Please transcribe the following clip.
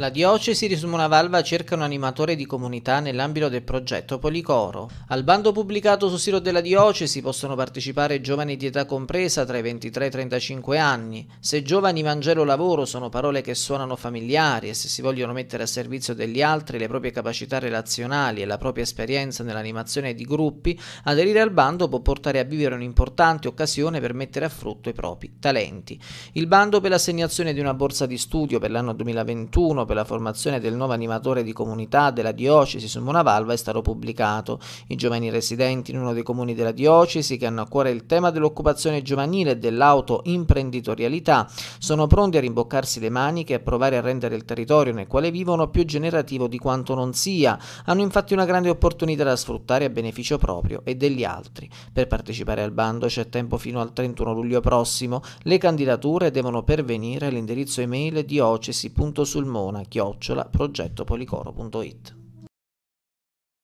La diocesi di Smonavalva cerca un animatore di comunità nell'ambito del progetto Policoro. Al bando pubblicato sul sito della diocesi possono partecipare giovani di età compresa tra i 23 e i 35 anni. Se giovani Vangelo lavoro sono parole che suonano familiari e se si vogliono mettere a servizio degli altri le proprie capacità relazionali e la propria esperienza nell'animazione di gruppi, aderire al bando può portare a vivere un'importante occasione per mettere a frutto i propri talenti. Il bando per l'assegnazione di una borsa di studio per l'anno 2021 per la formazione del nuovo animatore di comunità della diocesi su Monavalva è stato pubblicato. I giovani residenti in uno dei comuni della diocesi che hanno a cuore il tema dell'occupazione giovanile e dell'autoimprenditorialità sono pronti a rimboccarsi le maniche e a provare a rendere il territorio nel quale vivono più generativo di quanto non sia. Hanno infatti una grande opportunità da sfruttare a beneficio proprio e degli altri. Per partecipare al bando c'è tempo fino al 31 luglio prossimo. Le candidature devono pervenire all'indirizzo email diocesi.sulmona chiocciola progettopolicoro.it